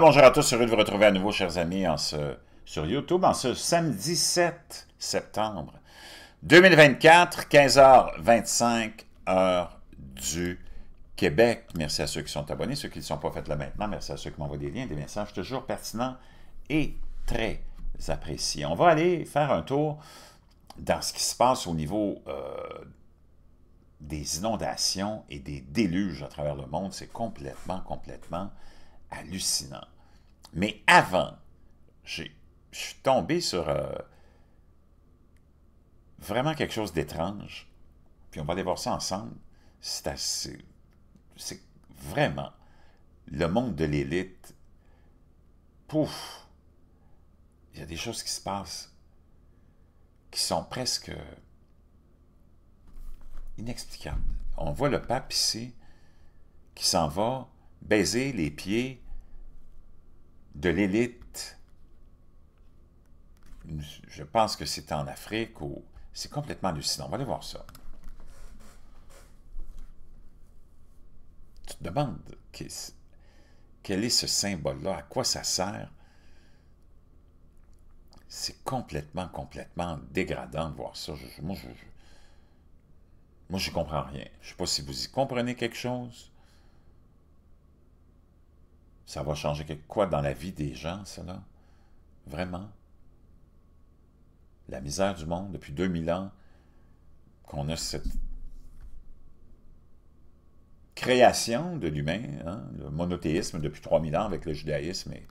bonjour à tous, heureux de vous retrouver à nouveau, chers amis, ce, sur YouTube, en ce samedi 7 septembre 2024, 15h25, heure du Québec. Merci à ceux qui sont abonnés, ceux qui ne sont pas faits là maintenant. Merci à ceux qui m'envoient des liens, des messages toujours pertinents et très appréciés. On va aller faire un tour dans ce qui se passe au niveau euh, des inondations et des déluges à travers le monde. C'est complètement, complètement hallucinant. Mais avant, je suis tombé sur euh, vraiment quelque chose d'étrange. Puis on va aller voir ça ensemble. C'est assez. C'est vraiment le monde de l'élite. Pouf! Il y a des choses qui se passent qui sont presque inexplicables. On voit le pape ici qui s'en va baiser les pieds de l'élite, je pense que c'est en Afrique, ou c'est complètement hallucinant. On va aller voir ça. Tu te demandes quel est ce symbole-là, à quoi ça sert. C'est complètement, complètement dégradant de voir ça. moi, je, moi, je comprends rien. Je ne sais pas si vous y comprenez quelque chose. Ça va changer quelque quoi dans la vie des gens, cela? Vraiment? La misère du monde depuis 2000 ans, qu'on a cette création de l'humain, hein, le monothéisme depuis 3000 ans avec le judaïsme et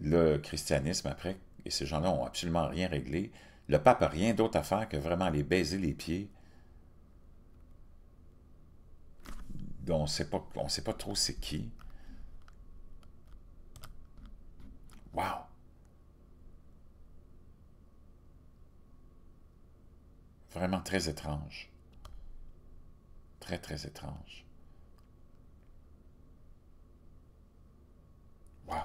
le christianisme après, et ces gens-là n'ont absolument rien réglé. Le pape n'a rien d'autre à faire que vraiment les baiser les pieds. On ne sait pas trop c'est qui. Wow! Vraiment très étrange. Très, très étrange. Wow!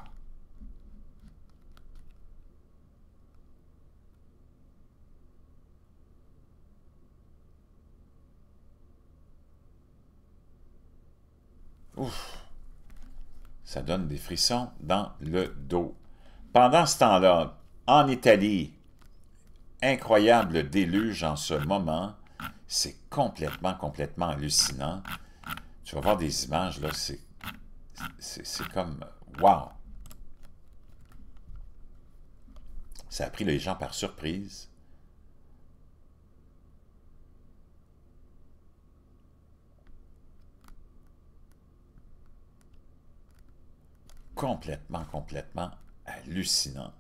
Ouf! Ça donne des frissons dans le dos. Pendant ce temps-là, en Italie, incroyable déluge en ce moment. C'est complètement, complètement hallucinant. Tu vas voir des images, là, c'est c'est comme wow! Ça a pris les gens par surprise. Complètement, complètement hallucinant.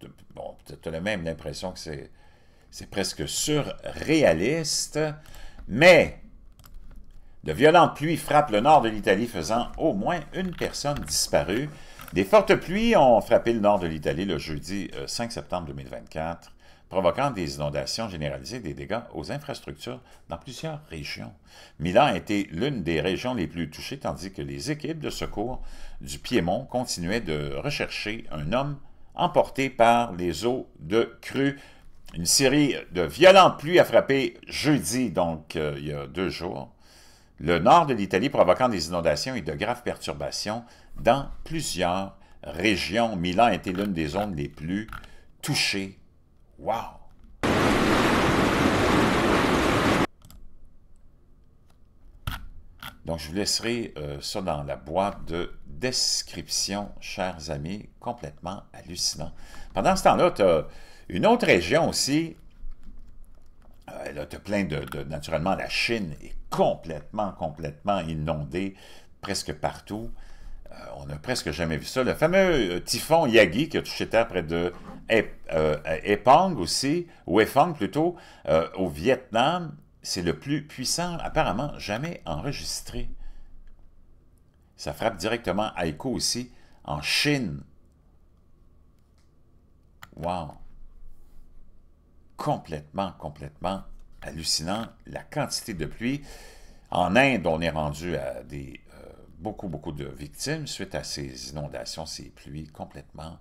Tu, as même l'impression que c'est presque surréaliste, mais de violentes pluies frappent le nord de l'Italie, faisant au moins une personne disparue. Des fortes pluies ont frappé le nord de l'Italie le jeudi 5 euh, septembre 2024 provoquant des inondations généralisées des dégâts aux infrastructures dans plusieurs régions. Milan a été l'une des régions les plus touchées, tandis que les équipes de secours du Piémont continuaient de rechercher un homme emporté par les eaux de crue. Une série de violentes pluies a frappé jeudi, donc euh, il y a deux jours, le nord de l'Italie provoquant des inondations et de graves perturbations dans plusieurs régions. Milan était l'une des zones les plus touchées Wow! Donc, je vous laisserai euh, ça dans la boîte de description, chers amis, complètement hallucinant. Pendant ce temps-là, tu as une autre région aussi. Euh, là, tu as plein de, Naturellement, la Chine est complètement, complètement inondée presque partout. Euh, on n'a presque jamais vu ça. Le fameux typhon Yagi qui a touché terre près de Epang euh, aussi, ou Efang plutôt, euh, au Vietnam, c'est le plus puissant apparemment jamais enregistré. Ça frappe directement Aiko aussi, en Chine. Wow! Complètement, complètement hallucinant, la quantité de pluie. En Inde, on est rendu à des, euh, beaucoup, beaucoup de victimes suite à ces inondations, ces pluies complètement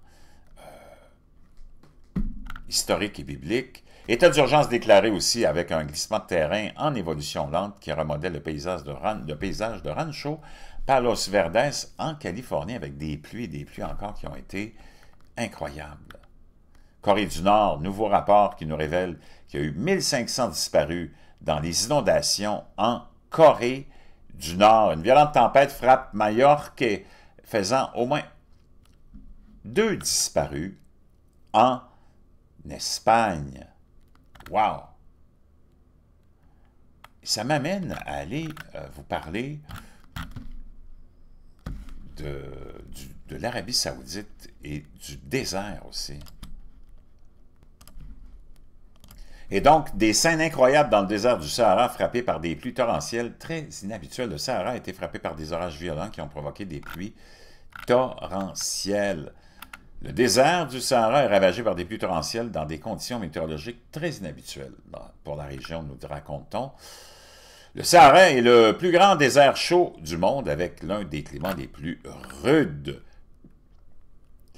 historique et biblique, état d'urgence déclaré aussi avec un glissement de terrain en évolution lente qui remodèle le paysage de, Rancho Palos Verdes en Californie avec des pluies et des pluies encore qui ont été incroyables. Corée du Nord, nouveau rapport qui nous révèle qu'il y a eu 1500 disparus dans les inondations en Corée du Nord. Une violente tempête frappe Majorque, faisant au moins deux disparus en Espagne. Wow! Ça m'amène à aller euh, vous parler de, de l'Arabie saoudite et du désert aussi. Et donc, des scènes incroyables dans le désert du Sahara frappées par des pluies torrentielles très inhabituelles. Le Sahara a été frappé par des orages violents qui ont provoqué des pluies torrentielles. Le désert du Sahara est ravagé par des pluies torrentielles dans des conditions météorologiques très inhabituelles pour la région, nous racontons. Le Sahara est le plus grand désert chaud du monde avec l'un des climats les plus rudes.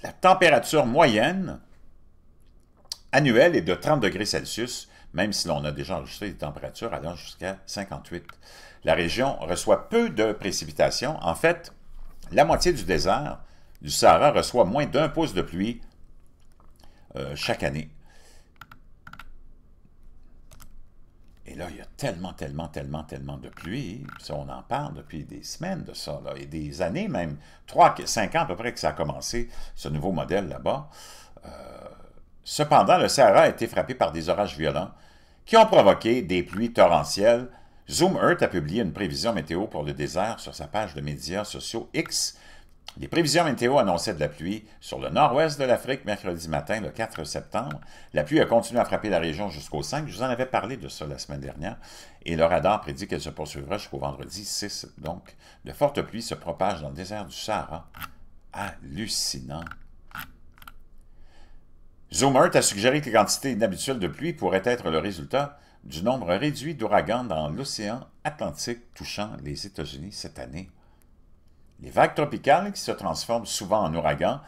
La température moyenne annuelle est de 30 degrés Celsius, même si l'on a déjà enregistré des températures allant jusqu'à 58. La région reçoit peu de précipitations. En fait, la moitié du désert du Sahara reçoit moins d'un pouce de pluie euh, chaque année. Et là, il y a tellement, tellement, tellement, tellement de pluie. on en parle depuis des semaines de ça, et des années même. Trois, cinq ans à peu près que ça a commencé, ce nouveau modèle là-bas. Euh, cependant, le Sahara a été frappé par des orages violents qui ont provoqué des pluies torrentielles. Zoom Earth a publié une prévision météo pour le désert sur sa page de médias sociaux X les prévisions météo annonçaient de la pluie sur le nord-ouest de l'Afrique mercredi matin, le 4 septembre. La pluie a continué à frapper la région jusqu'au 5. Je vous en avais parlé de ça la semaine dernière. Et le radar prédit qu'elle se poursuivra jusqu'au vendredi 6. Donc, de fortes pluies se propagent dans le désert du Sahara. Hallucinant. Zoomert a suggéré que les quantités inhabituelles de pluie pourraient être le résultat du nombre réduit d'ouragans dans l'océan Atlantique touchant les États-Unis cette année. Les vagues tropicales, qui se transforment souvent en ouragans,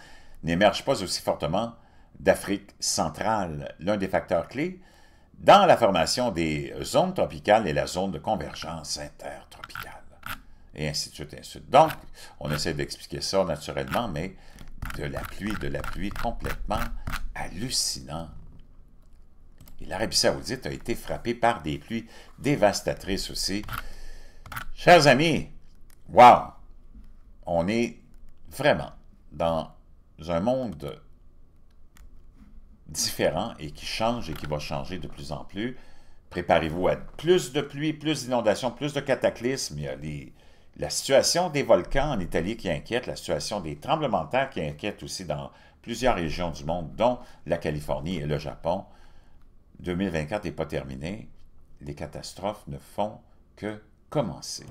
n'émergent pas aussi fortement d'Afrique centrale. L'un des facteurs clés dans la formation des zones tropicales est la zone de convergence intertropicale. Et ainsi de suite, Donc, on essaie d'expliquer ça naturellement, mais de la pluie, de la pluie complètement hallucinante. Et l'Arabie saoudite a été frappée par des pluies dévastatrices aussi. Chers amis, waouh! on est vraiment dans un monde différent et qui change et qui va changer de plus en plus. Préparez-vous à plus de pluie, plus d'inondations, plus de cataclysmes. Il y a la situation des volcans en Italie qui inquiète, la situation des tremblements de terre qui inquiète aussi dans plusieurs régions du monde, dont la Californie et le Japon. 2024 n'est pas terminé. Les catastrophes ne font que commencer.